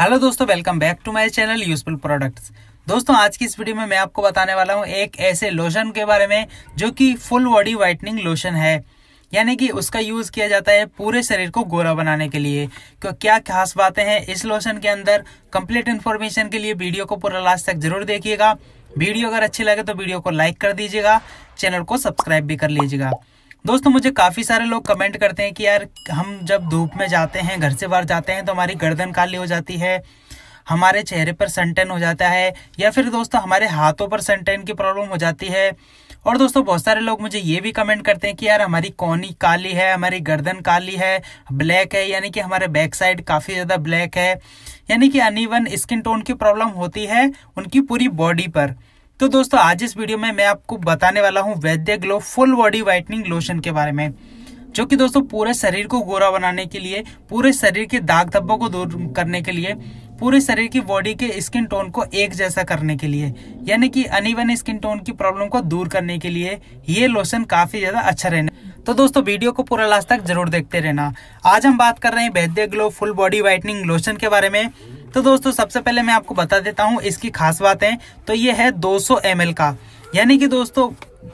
hello दोस्तों welcome back to my channel useful products दोस्तों आज की इस वीडियो में मैं आपको बताने वाला हूँ एक ऐसे लोशन के बारे में जो कि फुल बॉडी वाइटनिंग लोशन है यानी कि उसका यूज किया जाता है पूरे शरीर को गोरा बनाने के लिए क्यों क्या खास बातें हैं इस लोशन के अंदर कंप्लीट इन्फॉर्मेशन के लिए वीडियो को पूरा लास्ट तक जरूर देखिएगा वीडियो अगर अच्छी लगे तो वीडियो को लाइक कर दीजिएगा चैनल को सब्सक्राइब भी कर लीजिएगा दोस्तों मुझे काफ़ी सारे लोग कमेंट करते हैं कि यार हम जब धूप में जाते हैं घर से बाहर जाते हैं तो हमारी गर्दन काली हो जाती है हमारे चेहरे पर सनटेन हो जाता है या फिर दोस्तों हमारे हाथों पर सनटेन की प्रॉब्लम हो जाती है और दोस्तों बहुत सारे लोग मुझे ये भी कमेंट करते हैं कि यार हमारी कोनी काली है हमारी गर्दन काली है ब्लैक है यानी कि हमारे बैक साइड काफ़ी ज़्यादा ब्लैक है यानी कि अनइवन स्किन टोन की प्रॉब्लम होती है उनकी पूरी बॉडी पर तो दोस्तों आज इस वीडियो में मैं आपको बताने वाला हूँ Vaidya glow full body whitening lotion के बारे में जो कि दोस्तों पूरे शरीर को गोरा बनाने के लिए पूरे शरीर के दाग धब्बों को दूर करने के लिए पूरे शरीर की बॉडी के स्किन टोन को एक जैसा करने के लिए यानी कि अनिवन स्किन टोन की प्रॉब्लम को दूर करने के लिए ये लोशन काफी ज्यादा अच्छा रहना तो दोस्तों वीडियो को पूरा लास्ट तक जरूर देखते रहना आज हम बात कर रहे हैं Vaidya glow full body whitening lotion के बारे में तो दोस्तों सबसे पहले मैं आपको बता देता हूँ इसकी खास बातें तो ये है 200 सौ का यानी कि दोस्तों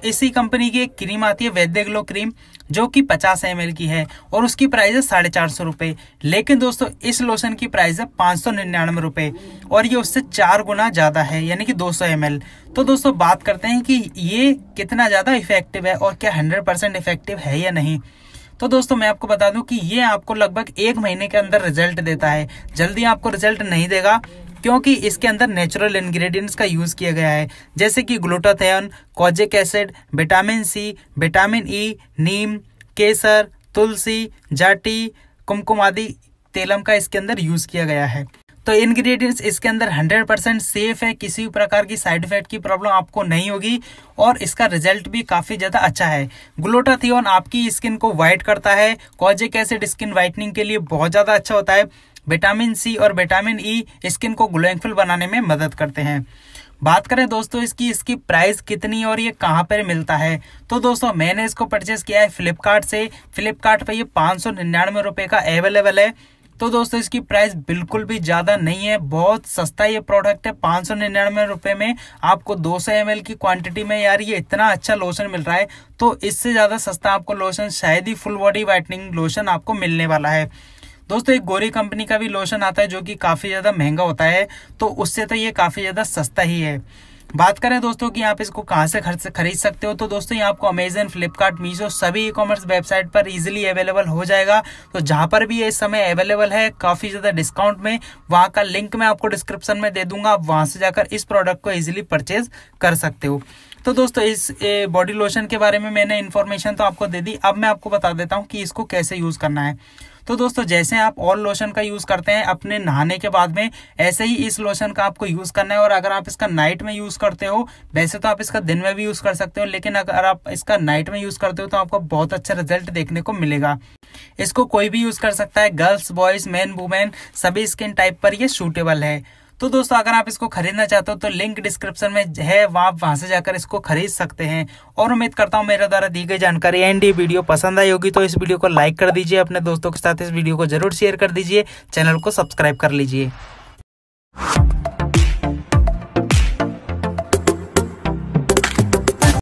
इसी कंपनी की एक क्रीम आती है वैद्य ग्लो क्रीम जो कि 50 एम की है और उसकी प्राइस है साढ़े चार सौ रुपये लेकिन दोस्तों इस लोशन की प्राइस है पाँच सौ निन्यानवे रुपये और ये उससे चार गुना ज़्यादा है यानी कि 200 सौ तो दोस्तों बात करते हैं कि ये कितना ज़्यादा इफेक्टिव है और क्या हंड्रेड परसेंट इफेक्टिव है या नहीं तो दोस्तों मैं आपको बता दूं कि ये आपको लगभग एक महीने के अंदर रिजल्ट देता है जल्दी आपको रिजल्ट नहीं देगा क्योंकि इसके अंदर नेचुरल इंग्रेडिएंट्स का यूज़ किया गया है जैसे कि glutathione kojic acid vitamin C vitamin E नीम केसर तुलसी जाटी कुमकुम आदि तेलम का इसके अंदर यूज़ किया गया है तो इंग्रेडिएंट्स इसके अंदर 100 परसेंट सेफ है किसी भी प्रकार की साइड इफेक्ट की प्रॉब्लम आपको नहीं होगी और इसका रिजल्ट भी काफी ज्यादा अच्छा है ग्लोटाथियोन आपकी स्किन को व्हाइट करता है कॉजिक एसिड स्किन व्हाइटनिंग के लिए बहुत ज्यादा अच्छा होता है विटामिन सी और विटामिन ई e स्किन को ग्लोइंगफुल बनाने में मदद करते हैं बात करें दोस्तों इसकी इसकी प्राइस कितनी और ये कहाँ पर मिलता है तो दोस्तों मैंने इसको परचेस किया है फ्लिपकार्ट से फ्लिपकार्ट पे ये पाँच सौ निन्यानवे रुपये का अवेलेबल है तो दोस्तों इसकी प्राइस बिल्कुल भी ज़्यादा नहीं है बहुत सस्ता ये प्रोडक्ट है पाँच सौ निन्यानवे रुपये में आपको दो सौ एम की क्वांटिटी में यार ये इतना अच्छा लोशन मिल रहा है तो इससे ज़्यादा सस्ता आपको लोशन शायद ही फुल बॉडी व्हाइटनिंग लोशन आपको मिलने वाला है दोस्तों एक गोरी कंपनी का भी लोशन आता है जो कि काफ़ी ज़्यादा महंगा होता है तो उससे तो ये काफ़ी ज़्यादा सस्ता ही है बात करें दोस्तों कि आप इसको कहाँ से खरीद सकते हो तो दोस्तों ये आपको अमेजन फ्लिपकार्ट मीशो सभी ई कॉमर्स वेबसाइट पर इजीली अवेलेबल हो जाएगा तो जहाँ पर भी ये इस समय अवेलेबल है काफ़ी ज़्यादा डिस्काउंट में वहाँ का लिंक मैं आपको डिस्क्रिप्शन में दे दूंगा आप वहाँ से जाकर इस प्रोडक्ट को ईजिली परचेज कर सकते हो तो दोस्तों इस बॉडी लोशन के बारे में मैंने इन्फॉर्मेशन तो आपको दे दी अब मैं आपको बता देता हूँ कि इसको कैसे यूज़ करना है तो दोस्तों जैसे आप और लोशन का यूज करते हैं अपने नहाने के बाद में ऐसे ही इस लोशन का आपको यूज करना है और अगर आप इसका नाइट में यूज करते हो वैसे तो आप इसका दिन में भी यूज कर सकते हो लेकिन अगर आप इसका नाइट में यूज करते हो तो आपको बहुत अच्छा रिजल्ट देखने को मिलेगा इसको कोई भी यूज कर सकता है गर्ल्स बॉयज मैन वुमेन सभी स्किन टाइप पर यह सूटेबल है तो दोस्तों अगर आप इसको खरीदना चाहते हो तो लिंक डिस्क्रिप्शन में है आप वहां से जाकर इसको खरीद सकते हैं और उम्मीद करता हूं मेरे द्वारा दी गई जानकारी एंड ये वीडियो पसंद आई होगी तो इस वीडियो को लाइक कर दीजिए अपने दोस्तों के साथ इस वीडियो को जरूर शेयर कर दीजिए चैनल को सब्सक्राइब कर लीजिए